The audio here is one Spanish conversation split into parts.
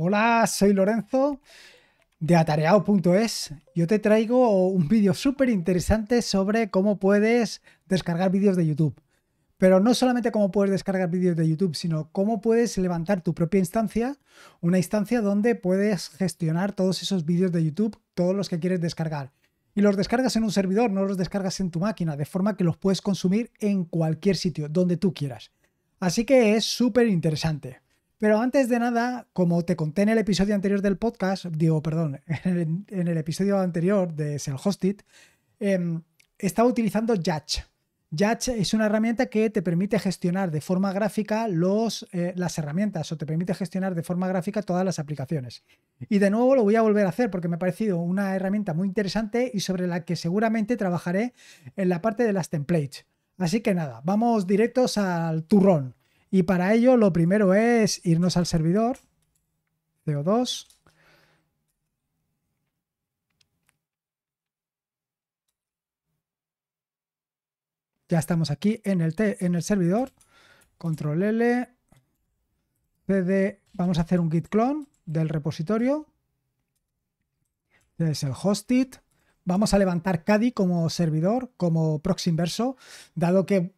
Hola, soy Lorenzo de atareado.es. Yo te traigo un vídeo súper interesante sobre cómo puedes descargar vídeos de YouTube. Pero no solamente cómo puedes descargar vídeos de YouTube, sino cómo puedes levantar tu propia instancia, una instancia donde puedes gestionar todos esos vídeos de YouTube, todos los que quieres descargar. Y los descargas en un servidor, no los descargas en tu máquina, de forma que los puedes consumir en cualquier sitio, donde tú quieras. Así que es súper interesante. Pero antes de nada, como te conté en el episodio anterior del podcast, digo, perdón, en el, episodio anterior de Self Hosted, eh, estaba utilizando Yatch. Yatch es una herramienta que te permite gestionar de forma gráfica los, eh, las herramientas o te permite gestionar de forma gráfica todas las aplicaciones. Y de nuevo lo voy a volver a hacer porque me ha parecido una herramienta muy interesante y sobre la que seguramente trabajaré en la parte de las templates. Así que nada, vamos directos al turrón. Y para ello lo primero es irnos al servidor, CO2. Ya estamos aquí en el, en el servidor. Control L. CD. Vamos a hacer un git clone del repositorio. Este es el hosted. Vamos a levantar Cadi como servidor, como proxy inverso, dado que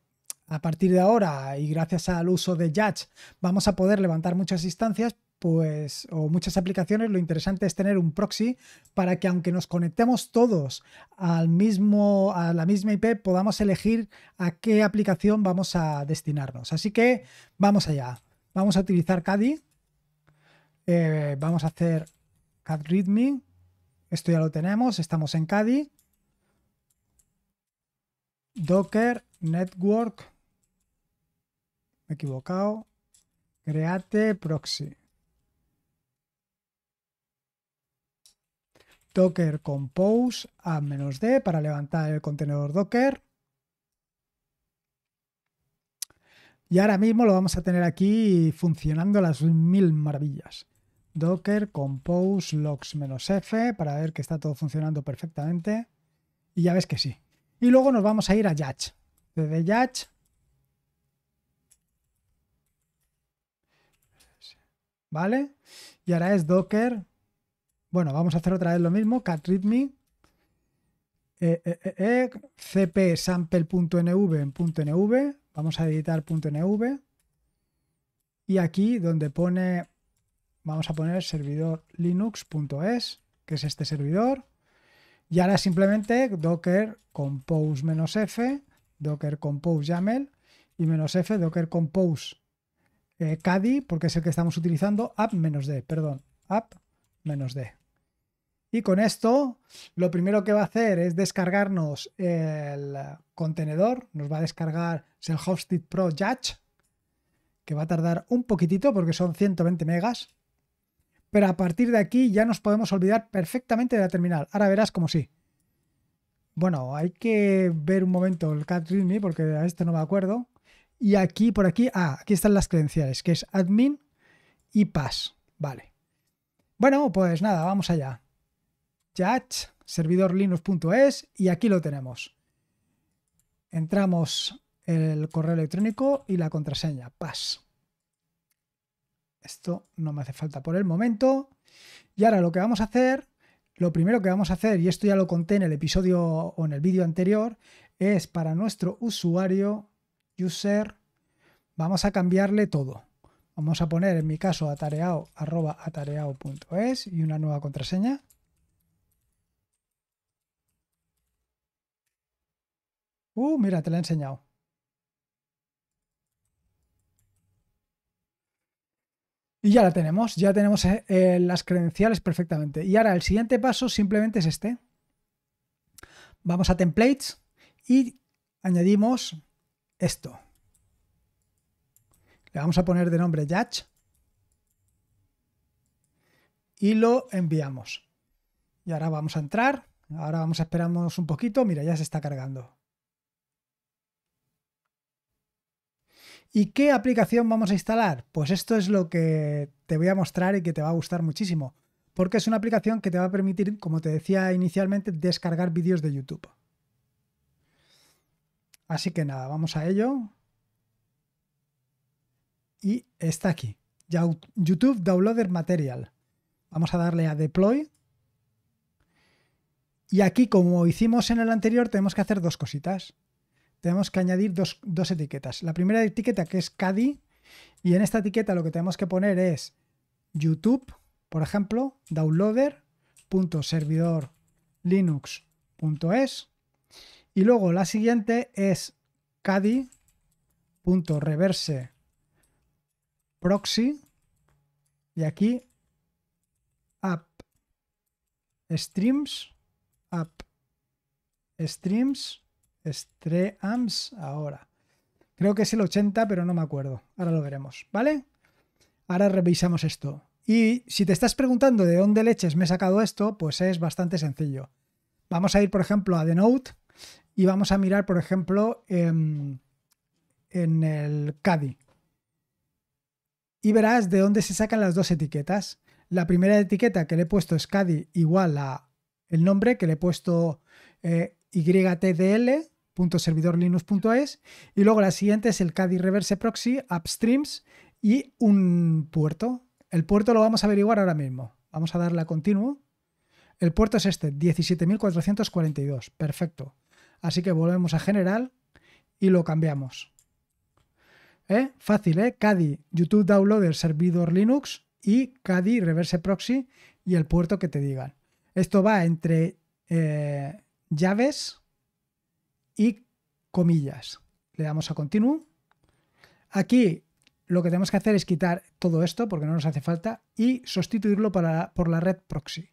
a partir de ahora y gracias al uso de Yatch vamos a poder levantar muchas instancias, pues, o muchas aplicaciones, lo interesante es tener un proxy para que aunque nos conectemos todos al mismo, a la misma IP, podamos elegir a qué aplicación vamos a destinarnos. Así que vamos allá. Vamos a utilizar Cadi. Eh, vamos a hacer cat Esto ya lo tenemos. Estamos en Cadi. Docker Network he equivocado. Create proxy. Docker compose a D para levantar el contenedor Docker. Y ahora mismo lo vamos a tener aquí funcionando las mil maravillas. Docker compose logs-f para ver que está todo funcionando perfectamente. Y ya ves que sí. Y luego nos vamos a ir a Yatch. Desde Yatch ¿vale? Y ahora es docker. Bueno, vamos a hacer otra vez lo mismo, catreadme, readme, eh, e, e, cp sample.nv en .nv, vamos a editar .nv y aquí donde pone, vamos a poner servidor linux.es, que es este servidor, y ahora simplemente docker compose-f, docker compose YAML y -f docker compose Cadi, eh, porque es el que estamos utilizando, app-d, perdón, app-d. Y con esto, lo primero que va a hacer es descargarnos el contenedor. Nos va a descargar el Hosted Pro Judge, que va a tardar un poquitito porque son 120 megas. Pero a partir de aquí ya nos podemos olvidar perfectamente de la terminal. Ahora verás como sí. Bueno, hay que ver un momento el cat porque a este no me acuerdo. Y aquí, por aquí, ah, aquí están las credenciales, que es admin y pass. Vale. Bueno, pues nada, vamos allá. chat servidor linux.es, y aquí lo tenemos. Entramos el correo electrónico y la contraseña, pass. Esto no me hace falta por el momento. Y ahora lo que vamos a hacer, lo primero que vamos a hacer, y esto ya lo conté en el episodio o en el vídeo anterior, es para nuestro usuario user, vamos a cambiarle todo. Vamos a poner en mi caso atareado arroba atareado.es y una nueva contraseña. Uh, mira, te la he enseñado. Y ya la tenemos, ya tenemos eh, eh, las credenciales perfectamente. Y ahora el siguiente paso simplemente es este. Vamos a templates y añadimos esto. Le vamos a poner de nombre Yatch y lo enviamos. Y ahora vamos a entrar. Ahora vamos a esperarnos un poquito. Mira, ya se está cargando. ¿Y qué aplicación vamos a instalar? Pues esto es lo que te voy a mostrar y que te va a gustar muchísimo, porque es una aplicación que te va a permitir, como te decía inicialmente, descargar vídeos de YouTube. Así que nada, vamos a ello. Y está aquí. YouTube Downloader Material. Vamos a darle a Deploy. Y aquí, como hicimos en el anterior, tenemos que hacer dos cositas. Tenemos que añadir dos, etiquetas. La primera etiqueta que es CADI. Y en esta etiqueta lo que tenemos que poner es YouTube, por ejemplo, downloader.servidorlinux.es y luego la siguiente es caddy.reverse proxy y aquí app streams app streams streams ahora creo que es el 80 pero no me acuerdo ahora lo veremos vale ahora revisamos esto y si te estás preguntando de dónde leches me he sacado esto pues es bastante sencillo vamos a ir por ejemplo a the note y vamos a mirar, por ejemplo, em, en, el CADI. Y verás de dónde se sacan las dos etiquetas. La primera etiqueta que le he puesto es CADI igual a el nombre que le he puesto eh, ytdl.servidorlinux.es y luego la siguiente es el CADI reverse proxy upstreams y un puerto. El puerto lo vamos a averiguar ahora mismo. Vamos a darle a continuo. El puerto es este, 17.442. Perfecto. Así que volvemos a general y lo cambiamos. ¿Eh? Fácil, ¿eh? CADI, YouTube Downloader, servidor Linux y CADI Reverse Proxy y el puerto que te digan. Esto va entre eh, llaves y comillas. Le damos a continuo. Aquí lo que tenemos que hacer es quitar todo esto porque no nos hace falta y sustituirlo por la red proxy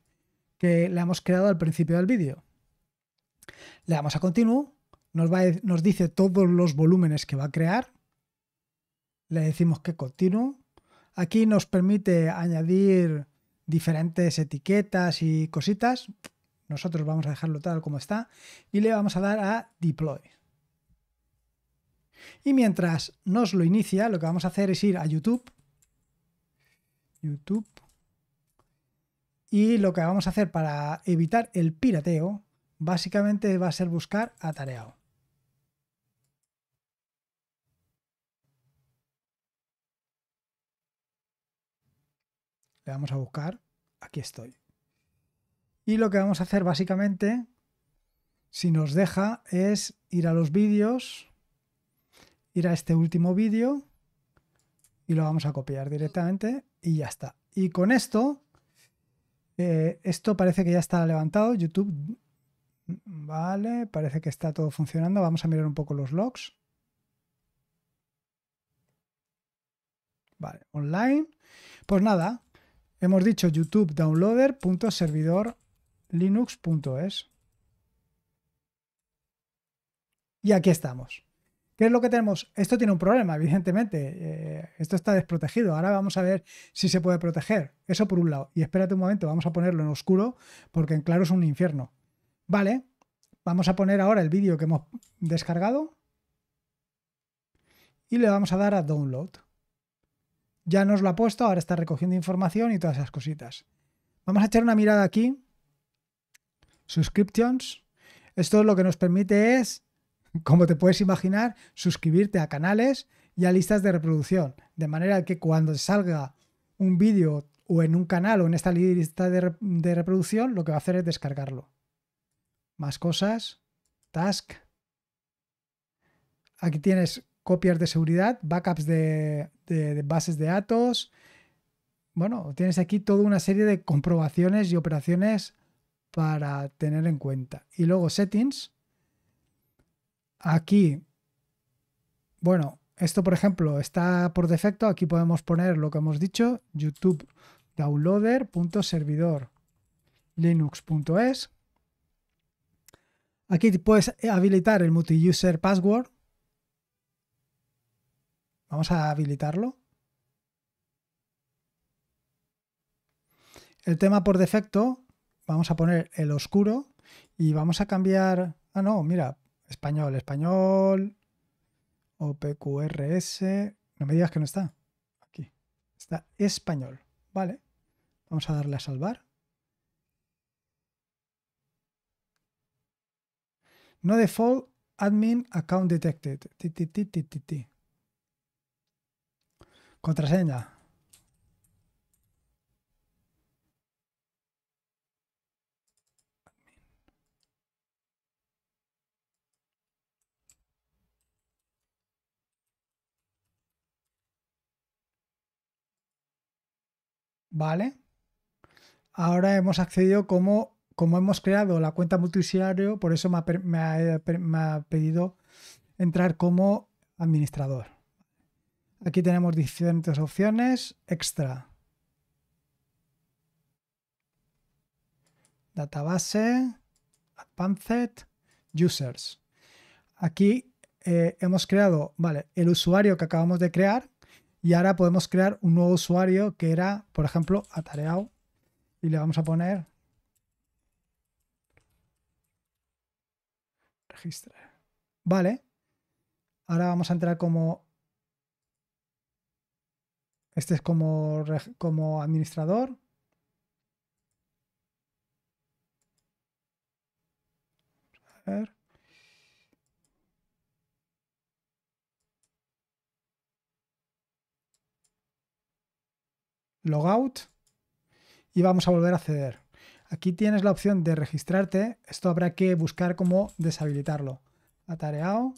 que le hemos creado al principio del vídeo. Le damos a continuo, nos, dice todos los volúmenes que va a crear, le decimos que continuo. Aquí nos permite añadir diferentes etiquetas y cositas. Nosotros vamos a dejarlo tal como está y le vamos a dar a deploy. Y mientras nos lo inicia, lo que vamos a hacer es ir a YouTube. YouTube. Y lo que vamos a hacer para evitar el pirateo Básicamente va a ser buscar atareado. Le vamos a buscar. Aquí estoy. Y lo que vamos a hacer básicamente, si nos deja, es ir a los vídeos, ir a este último vídeo y lo vamos a copiar directamente y ya está. Y con esto, eh, esto parece que ya está levantado. YouTube Vale, parece que está todo funcionando. Vamos a mirar un poco los logs. Vale, online. Pues nada, hemos dicho YouTube downloader.servidorlinux.es. Y aquí estamos. ¿Qué es lo que tenemos? Esto tiene un problema, evidentemente. Eh, esto está desprotegido. Ahora vamos a ver si se puede proteger. Eso por un lado. Y espérate un momento, vamos a ponerlo en oscuro porque en claro es un infierno. Vale, vamos a poner ahora el vídeo que hemos descargado y le vamos a dar a download. Ya nos lo ha puesto, ahora está recogiendo información y todas esas cositas. Vamos a echar una mirada aquí. Subscriptions. Esto lo que nos permite es, como te puedes imaginar, suscribirte a canales y a listas de reproducción. De manera que cuando salga un vídeo o en un canal o en esta lista de, de reproducción, lo que va a hacer es descargarlo más cosas, task. Aquí tienes copias de seguridad, backups de, bases de datos. Bueno, tienes aquí toda una serie de comprobaciones y operaciones para tener en cuenta. Y luego settings. Aquí, bueno, esto por ejemplo está por defecto. Aquí podemos poner lo que hemos dicho, YouTube downloader.servidor linux.es Aquí puedes habilitar el multi-user password. Vamos a habilitarlo. El tema por defecto, vamos a poner el oscuro y vamos a cambiar... Ah, no, mira, español, español, OPQRS. No me digas que no está. Aquí. Está español. Vale. Vamos a darle a salvar. No default admin account detected. Ti, Contraseña. Vale. Ahora hemos accedido como como hemos creado la cuenta multiusuario, por eso eh, me ha, pedido entrar como administrador. Aquí tenemos diferentes opciones. Extra. Database. Advanced. Users. Aquí eh, hemos creado vale, el usuario que acabamos de crear y ahora podemos crear un nuevo usuario que era, por ejemplo, atareado. Y le vamos a poner registrar. Vale. Ahora vamos a entrar como... Este es como, como administrador. Logout. Y vamos a volver a acceder. Aquí tienes la opción de registrarte. Esto habrá que buscar cómo deshabilitarlo. Atareado.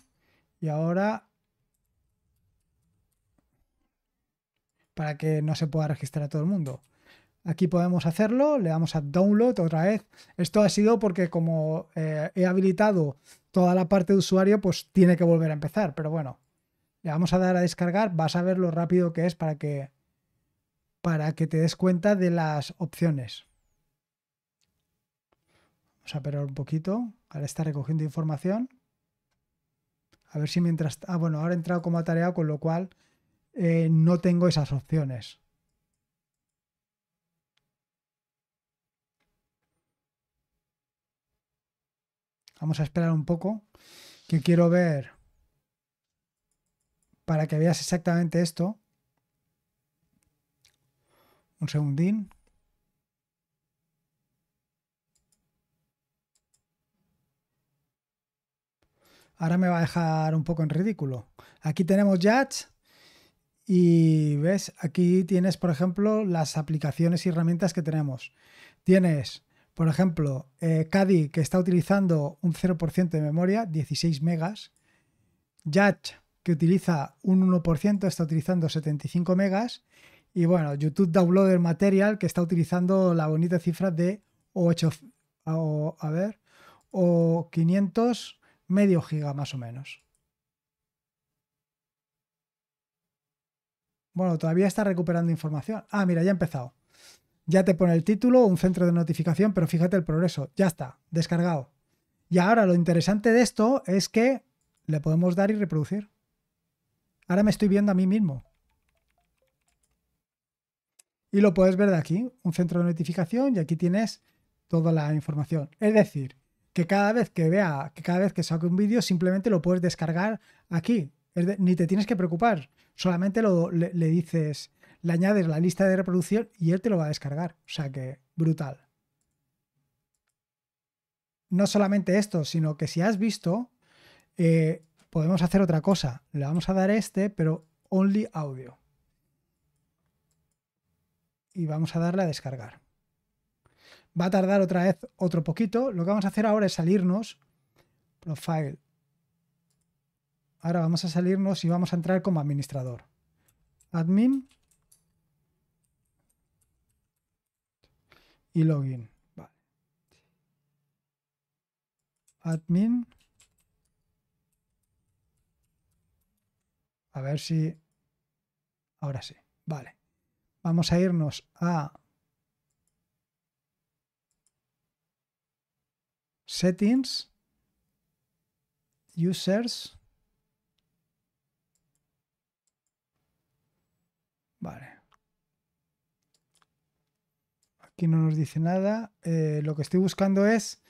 Y ahora... Para que no se pueda registrar a todo el mundo. Aquí podemos hacerlo. Le damos a Download otra vez. Esto ha sido porque como eh, he habilitado toda la parte de usuario, pues tiene que volver a empezar. Pero bueno. Le vamos a dar a descargar. Vas a ver lo rápido que es para que para que te des cuenta de las opciones a esperar un poquito. Ahora está recogiendo información. A ver si mientras... Ah, bueno, ahora he entrado como tarea con lo cual eh, no tengo esas opciones. Vamos a esperar un poco, que quiero ver para que veas exactamente esto. Un segundín. ahora me va a dejar un poco en ridículo. Aquí tenemos Judge y ves, aquí tienes, por ejemplo, las aplicaciones y herramientas que tenemos. Tienes, por ejemplo, Cadi, eh, que está utilizando un 0% de memoria, 16 megas. Judge que utiliza un 1%, está utilizando 75 megas. Y bueno, YouTube Downloader Material, que está utilizando la bonita cifra de 8, a ver, o 500 medio giga más o menos. Bueno, todavía está recuperando información. Ah, mira, ya ha empezado. Ya te pone el título, un centro de notificación, pero fíjate el progreso. Ya está, descargado. Y ahora lo interesante de esto es que le podemos dar y reproducir. Ahora me estoy viendo a mí mismo. Y lo puedes ver de aquí, un centro de notificación y aquí tienes toda la información. Es decir, que cada vez que vea, que cada vez que saque un vídeo, simplemente lo puedes descargar aquí. ni te tienes que preocupar. Solamente le, dices, le añades la lista de reproducción y él te lo va a descargar. O sea que brutal. No solamente esto, sino que si has visto, eh, podemos hacer otra cosa. Le vamos a dar este, pero only audio. Y vamos a darle a descargar. Va a tardar otra vez otro poquito. Lo que vamos a hacer ahora es salirnos. Profile. Ahora vamos a salirnos y vamos a entrar como administrador. Admin. Y login. Admin. A ver si... Ahora sí. Vale. Vamos a irnos a Settings, Users. Vale. Aquí no nos dice nada. Eh, lo que estoy buscando es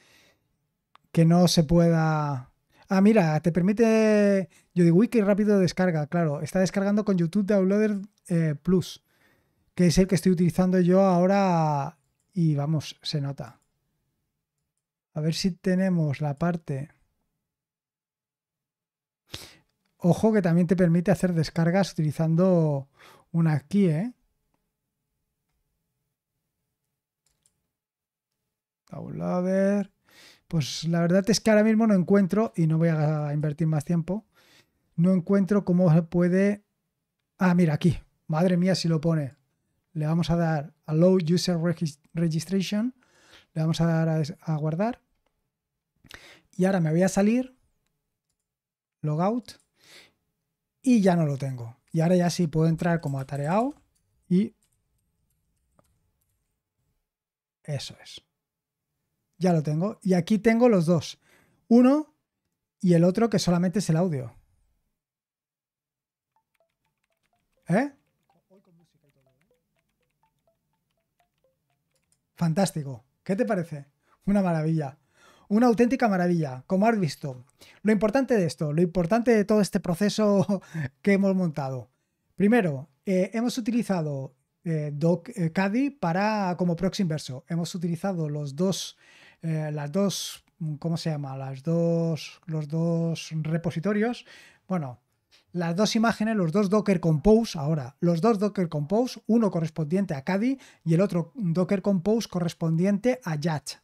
que no se pueda... Ah, mira, te permite... Yo digo, uy, qué rápido descarga. Claro, está descargando con YouTube Downloader eh, Plus, que es el que estoy utilizando yo ahora y vamos, se nota. A ver si tenemos la parte... Ojo que también te permite hacer descargas utilizando una key, ¿eh? ver. Pues la verdad es que ahora mismo no encuentro, y no voy a invertir más tiempo, no encuentro cómo se puede... Ah, mira, aquí. Madre mía, si lo pone. Le vamos a dar a Low User Registration. Le vamos a dar a guardar. Y ahora me voy a salir, logout, y ya no lo tengo. Y ahora ya sí puedo entrar como atareado y eso es. Ya lo tengo. Y aquí tengo los dos. Uno y el otro que solamente es el audio. ¿Eh? Fantástico. ¿Qué te parece? Una maravilla. Una auténtica maravilla, como has visto. Lo importante de esto, lo importante de todo este proceso que hemos montado. Primero, eh, hemos utilizado eh, eh para como proxy inverso. Hemos utilizado los dos, eh, las dos, mm, ¿cómo se llama? Las dos, los dos repositorios. Bueno, las dos imágenes, los dos Docker Compose, ahora, los dos Docker Compose, uno correspondiente a Caddy y el otro Docker Compose correspondiente a Yacht.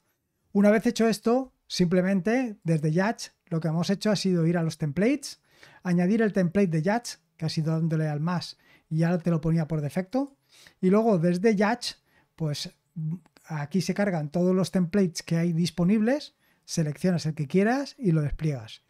Una vez hecho esto, Simplemente desde Yatch lo que hemos hecho ha sido ir a los templates, añadir el template de Yatch que ha sido dándole al más y ya te lo ponía por defecto. Y luego desde Yatch pues mm, aquí se cargan todos los templates que hay disponibles, seleccionas el que quieras y lo despliegas.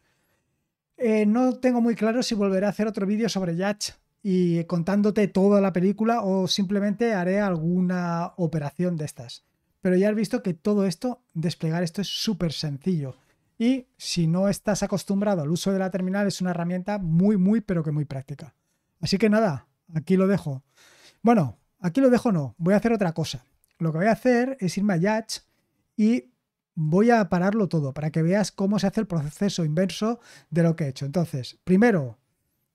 Eh, no tengo muy claro si volveré a hacer otro vídeo sobre Yatch y contándote toda la película o simplemente haré alguna operación de estas pero ya has visto que todo esto, desplegar esto es súper sencillo. Y si no estás acostumbrado al uso de la terminal, es una herramienta muy, muy, pero que muy práctica. Así que nada, aquí lo dejo. Bueno, aquí lo dejo no, voy a hacer otra cosa. Lo que voy a hacer es irme a Yatch y voy a pararlo todo para que veas cómo se hace el proceso inverso de lo que he hecho. Entonces, primero,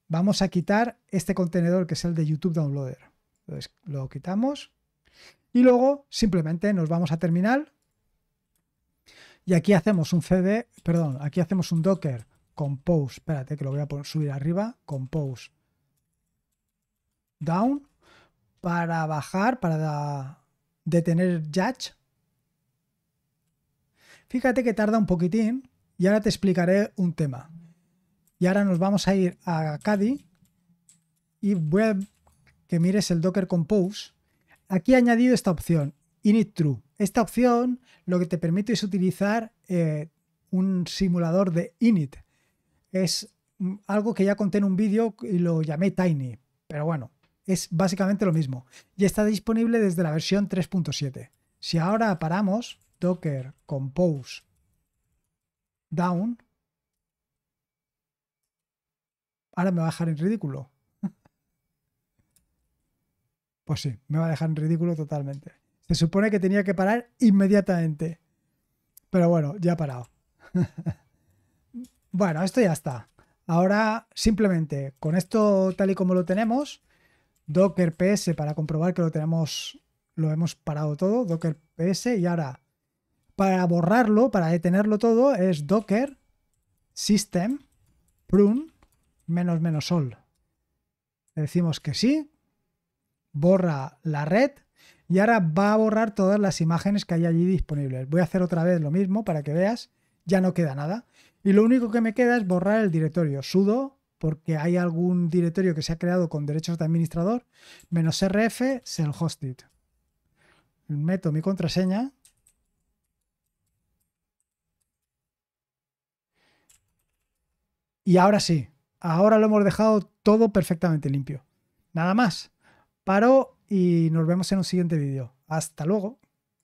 vamos a quitar este contenedor que es el de YouTube Downloader. Entonces, lo quitamos y luego simplemente nos vamos a terminal y aquí hacemos un CD, perdón, aquí hacemos un Docker compose, espérate que lo voy a subir arriba, compose down para bajar, para detener judge. Fíjate que tarda un poquitín y ahora te explicaré un tema. Y ahora nos vamos a ir a caddy y Web que mires el Docker Compose Aquí he añadido esta opción, init true. Esta opción lo que te permite es utilizar eh, un simulador de init. Es mm, algo que ya conté en un vídeo y lo llamé Tiny, pero bueno, es básicamente lo mismo. Y está disponible desde la versión 3.7. Si ahora paramos docker compose down, ahora me va a dejar en ridículo. Pues sí, me va a dejar en ridículo totalmente. Se supone que tenía que parar inmediatamente. Pero bueno, ya ha parado. bueno, esto ya está. Ahora simplemente con esto tal y como lo tenemos, Docker PS para comprobar que lo tenemos, lo hemos parado todo, Docker PS y ahora para borrarlo, para detenerlo todo es Docker System prune menos menos sol. Le decimos que sí, borra la red y ahora va a borrar todas las imágenes que hay allí disponibles. Voy a hacer otra vez lo mismo para que veas, ya no queda nada. Y lo único que me queda es borrar el directorio sudo, porque hay algún directorio que se ha creado con derechos de administrador, menos rf, self-hosted. Meto mi contraseña. Y ahora sí, ahora lo hemos dejado todo perfectamente limpio. Nada más paro y nos vemos en un siguiente vídeo. Hasta luego.